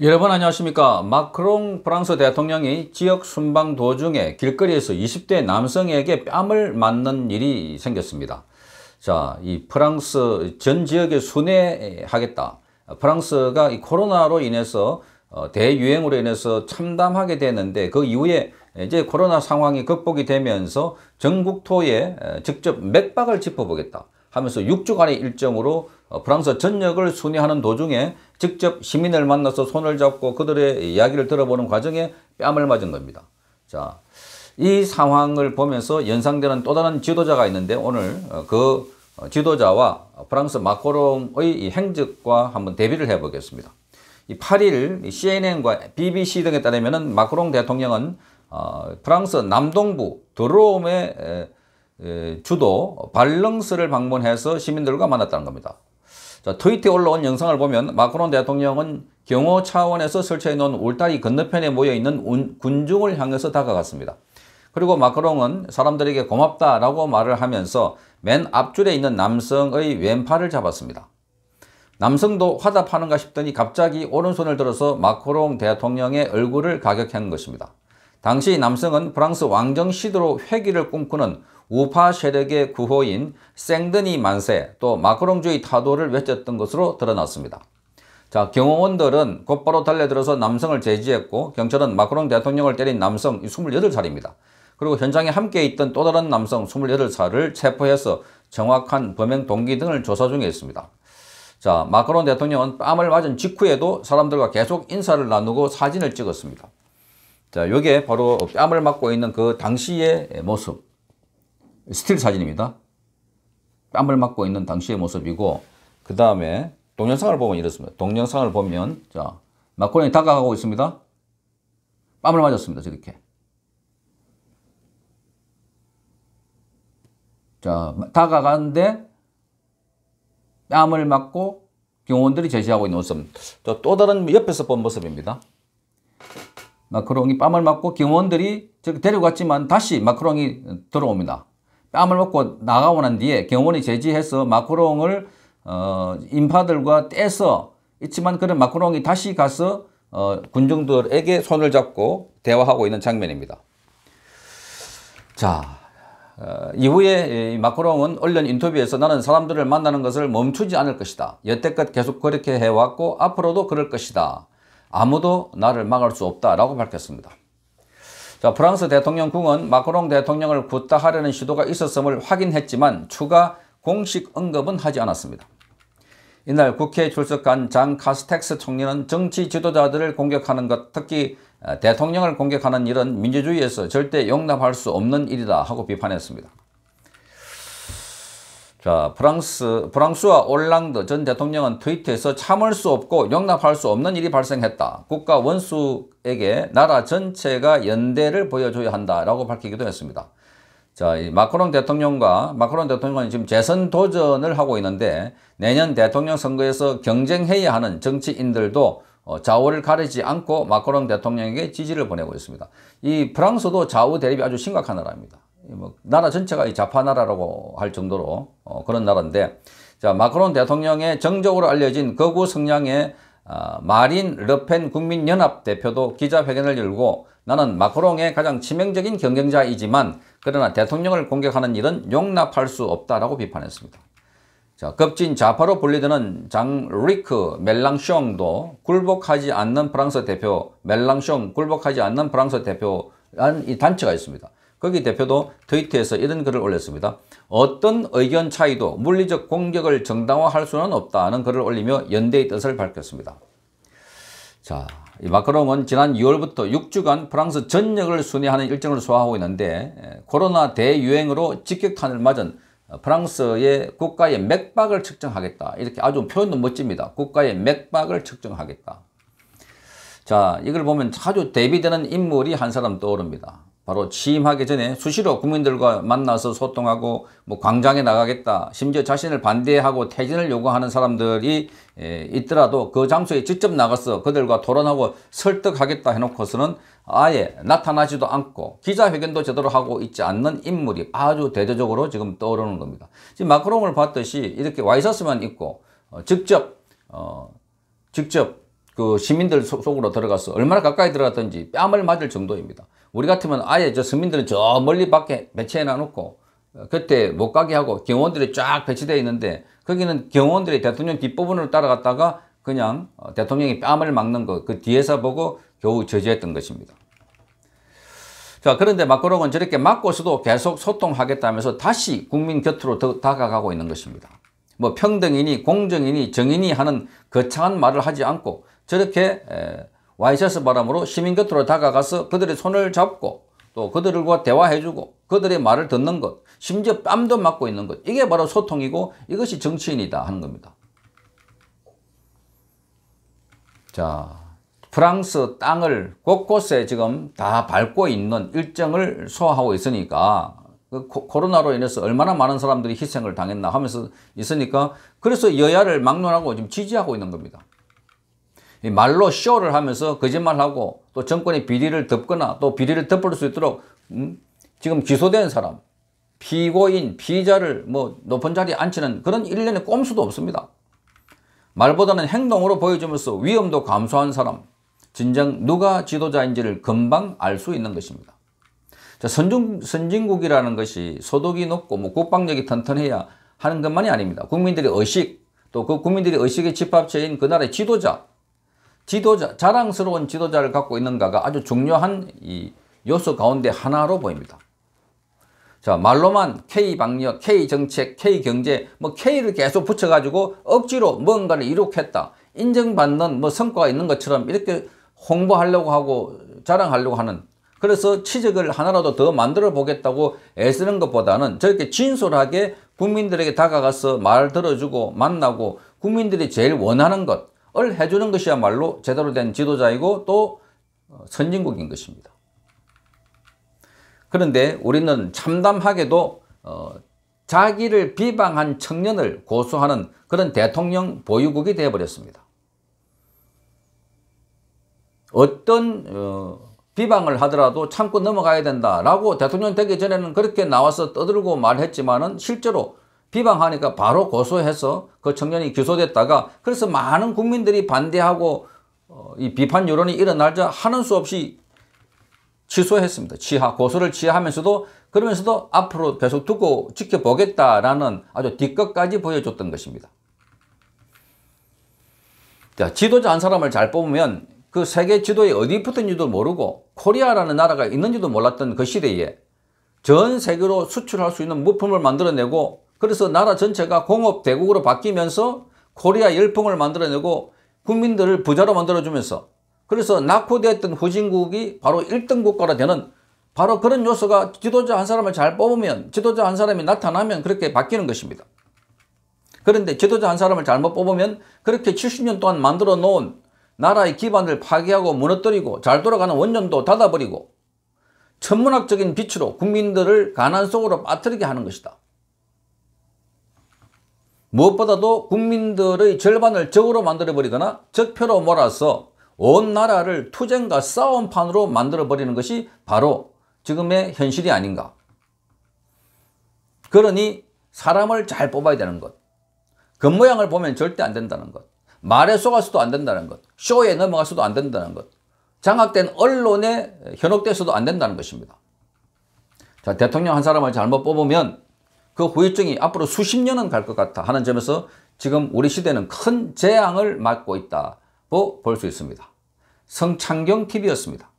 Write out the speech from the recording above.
여러분 안녕하십니까 마크롱 프랑스 대통령이 지역 순방 도중에 길거리에서 20대 남성에게 뺨을 맞는 일이 생겼습니다 자이 프랑스 전 지역에 순회하겠다 프랑스가 이 코로나로 인해서 어, 대유행으로 인해서 참담하게 되는데 그 이후에 이제 코로나 상황이 극복이 되면서 전국토에 어, 직접 맥박을 짚어보겠다 하면서 6주간의 일정으로 어, 프랑스 전역을 순회하는 도중에 직접 시민을 만나서 손을 잡고 그들의 이야기를 들어보는 과정에 뺨을 맞은 겁니다. 자, 이 상황을 보면서 연상되는 또 다른 지도자가 있는데 오늘 어, 그 어, 지도자와 프랑스 마코롱의 행적과 한번 대비를 해보겠습니다. 이 8일 CNN과 BBC 등에 따르면 마크롱 대통령은 프랑스 남동부 드로움에 예, 주도 발렁스를 방문해서 시민들과 만났다는 겁니다. 자, 트위터에 올라온 영상을 보면 마크론 대통령은 경호 차원에서 설치해 놓은 울타리 건너편에 모여 있는 군중을 향해서 다가갔습니다. 그리고 마크롱은 사람들에게 고맙다라고 말을 하면서 맨 앞줄에 있는 남성의 왼팔을 잡았습니다. 남성도 화답하는가 싶더니 갑자기 오른손을 들어서 마크롱 대통령의 얼굴을 가격한 것입니다. 당시 남성은 프랑스 왕정 시대로 회기를 꿈꾸는 우파 세력의 구호인 생드니 만세 또 마크롱주의 타도를 외쳤던 것으로 드러났습니다. 자, 경호원들은 곧바로 달려들어서 남성을 제지했고 경찰은 마크롱 대통령을 때린 남성 28살입니다. 그리고 현장에 함께 있던 또 다른 남성 28살을 체포해서 정확한 범행 동기 등을 조사 중에 있습니다. 자, 마크롱 대통령은 뺨을 맞은 직후에도 사람들과 계속 인사를 나누고 사진을 찍었습니다. 자, 요게 바로 뺨을 맞고 있는 그 당시의 모습. 스틸 사진입니다. 뺨을 맞고 있는 당시의 모습이고 그 다음에 동영상을 보면 이렇습니다. 동영상을 보면 자 마코니 다가가고 있습니다. 뺨을 맞았습니다. 저렇게. 자 다가가는데 뺨을 맞고 경호원들이 제시하고 있는 모습. 또 다른 옆에서 본 모습입니다. 마크롱이 뺨을 맞고 경호원들이 저렇게 데려갔지만 다시 마크롱이 들어옵니다. 뺨을 먹고 나가고 난 뒤에 경호원이 제지해서 마크롱을 어, 인파들과 떼서 있지만 그런 마크롱이 다시 가서 어, 군중들에게 손을 잡고 대화하고 있는 장면입니다. 자, 어, 이후에 마크롱은 언론 인터뷰에서 나는 사람들을 만나는 것을 멈추지 않을 것이다. 여태껏 계속 그렇게 해왔고 앞으로도 그럴 것이다. 아무도 나를 막을 수 없다라고 밝혔습니다. 자, 프랑스 대통령궁은 마크롱 대통령을 구타하려는 시도가 있었음을 확인했지만 추가 공식 언급은 하지 않았습니다. 이날 국회에 출석한 장 카스텍스 총리는 정치 지도자들을 공격하는 것, 특히 어, 대통령을 공격하는 일은 민주주의에서 절대 용납할 수 없는 일이다 하고 비판했습니다. 자, 프랑스, 프랑스와 올랑드 전 대통령은 트위터에서 참을 수 없고 용납할 수 없는 일이 발생했다. 국가 원수에게 나라 전체가 연대를 보여줘야 한다라고 밝히기도 했습니다. 자, 이 마크롱 대통령과 마크롱 대통령은 지금 재선 도전을 하고 있는데 내년 대통령 선거에서 경쟁해야 하는 정치인들도 어, 좌우를 가리지 않고 마크롱 대통령에게 지지를 보내고 있습니다. 이 프랑스도 좌우 대립이 아주 심각한 나라입니다. 뭐 나라 전체가 자파 나라라고 할 정도로 어, 그런 나라인데 자 마크론 대통령의 정적으로 알려진 거구 성향의 어, 아, 마린 르펜 국민연합 대표도 기자회견을 열고 나는 마크롱의 가장 치명적인 경쟁자이지만 그러나 대통령을 공격하는 일은 용납할 수 없다라고 비판했습니다. 자, 급진 좌파로 분리되는 장 리크 멜랑숑도 굴복하지 않는 프랑스 대표 멜랑숑 굴복하지 않는 프랑스 대표라는 이 단체가 있습니다. 거기 대표도 트위터에서 이런 글을 올렸습니다. 어떤 의견 차이도 물리적 공격을 정당화할 수는 없다는 글을 올리며 연대의 뜻을 밝혔습니다. 자, 이 마크롱은 지난 2월부터 6주간 프랑스 전역을 순회하는 일정을 소화하고 있는데 코로나 대유행으로 직격탄을 맞은 프랑스의 국가의 맥박을 측정하겠다. 이렇게 아주 표현도 멋집니다. 국가의 맥박을 측정하겠다. 자, 이걸 보면 아주 대비되는 인물이 한 사람 떠오릅니다. 바로 취임하기 전에 수시로 국민들과 만나서 소통하고 뭐 광장에 나가겠다 심지어 자신을 반대하고 퇴진을 요구하는 사람들이 예, 있더라도 그 장소에 직접 나가서 그들과 토론하고 설득하겠다 해놓고서는 아예 나타나지도 않고 기자회견도 제대로 하고 있지 않는 인물이 아주 대대적으로 지금 떠오르는 겁니다. 지금 마크롱을 봤듯이 이렇게 와이셔스만 입고 어, 직접 어, 직접 그 시민들 속으로 들어가서 얼마나 가까이 들어갔던지 뺨을 맞을 정도입니다. 우리 같으면 아예 저 서민들은 저 멀리 밖에 배치해 놔놓고 어, 그때 못 가게 하고 경호원들이 쫙 배치되어 있는데 거기는 경호원들이 대통령 뒷부분으로 따라갔다가 그냥 어, 대통령이 뺨을 막는 거그 뒤에서 보고 겨우 저지했던 것입니다. 자 그런데 마크롱은 저렇게 막고서도 계속 소통하겠다면서 다시 국민 곁으로 더 다가가고 있는 것입니다. 뭐 평등이니 공정이니 정의니 하는 거창한 말을 하지 않고 저렇게 에, 와이셔스 바람으로 시민 곁으로 다가가서 그들의 손을 잡고 또 그들과 대화해주고 그들의 말을 듣는 것 심지어 뺨도 맞고 있는 것 이게 바로 소통이고 이것이 정치인이다 하는 겁니다. 자 프랑스 땅을 곳곳에 지금 다 밟고 있는 일정을 소화하고 있으니까 그 코로나로 인해서 얼마나 많은 사람들이 희생을 당했나 하면서 있으니까 그래서 여야를 막론하고 지금 지지하고 있는 겁니다. 말로 쇼를 하면서 거짓말하고 또 정권의 비리를 덮거나 또 비리를 덮을 수 있도록 음? 지금 기소된 사람, 피고인, 피자를뭐 높은 자리에 앉히는 그런 일련의 꼼수도 없습니다. 말보다는 행동으로 보여주면서 위험도 감소한 사람, 진정 누가 지도자인지를 금방 알 수 있는 것입니다. 자, 선중, 선진국이라는 것이 소득이 높고 뭐 국방력이 튼튼해야 하는 것만이 아닙니다. 국민들의 의식, 또 그 국민들의 의식의 집합체인 그 나라의 지도자, 지도자, 자랑스러운 지도자를 갖고 있는가가 아주 중요한 이 요소 가운데 하나로 보입니다. 자, 말로만 K방역, K정책, K경제, 뭐 K를 계속 붙여가지고 억지로 뭔가를 이룩했다. 인정받는 뭐 성과가 있는 것처럼 이렇게 홍보하려고 하고 자랑하려고 하는 그래서 취직을 하나라도 더 만들어 보겠다고 애쓰는 것보다는 저렇게 진솔하게 국민들에게 다가가서 말 들어주고 만나고 국민들이 제일 원하는 것을 해주는 것이야말로 제대로 된 지도자이고 또 어, 선진국인 것입니다. 그런데 우리는 참담하게도 어, 자기를 비방한 청년을 고소하는 그런 대통령 보유국이 되어버렸습니다. 어떤 어, 비방을 하더라도 참고 넘어가야 된다라고 대통령 되기 전에는 그렇게 나와서 떠들고 말했지만 은 실제로 비방하니까 바로 고소해서 그 청년이 기소됐다가 그래서 많은 국민들이 반대하고 어, 이 비판 여론이 일어날자 하는 수 없이 취소했습니다. 취하, 고소를 취하면서도 그러면서도 앞으로 계속 두고 지켜보겠다라는 아주 뒤끝까지 보여줬던 것입니다. 자, 지도자 한 사람을 잘 뽑으면 그 세계 지도에 어디 붙었는지도 모르고 코리아라는 나라가 있는지도 몰랐던 그 시대에 전 세계로 수출할 수 있는 물품을 만들어내고 그래서 나라 전체가 공업대국으로 바뀌면서 코리아 열풍을 만들어내고 국민들을 부자로 만들어주면서 그래서 낙후되었던 후진국이 바로 1등 국가로 되는 바로 그런 요소가 지도자 한 사람을 잘 뽑으면 지도자 한 사람이 나타나면 그렇게 바뀌는 것입니다. 그런데 지도자 한 사람을 잘못 뽑으면 그렇게 70년 동안 만들어 놓은 나라의 기반을 파괴하고 무너뜨리고 잘 돌아가는 원년도 닫아버리고 천문학적인 빛으로 국민들을 가난 속으로 빠뜨리게 하는 것이다. 무엇보다도 국민들의 절반을 적으로 만들어버리거나 적표로 몰아서 온 나라를 투쟁과 싸움판으로 만들어버리는 것이 바로 지금의 현실이 아닌가. 그러니 사람을 잘 뽑아야 되는 것. 겉모양을 보면 절대 안 된다는 것. 말에 속아서도 안 된다는 것. 쇼에 넘어가서도 안 된다는 것. 장악된 언론에 현혹돼서도 안 된다는 것입니다. 자, 대통령 한 사람을 잘못 뽑으면 그 후유증이 앞으로 수십 년은 갈 것 같아 하는 점에서 지금 우리 시대는 큰 재앙을 맞고 있다고 볼 수 있습니다. 성창경TV였습니다.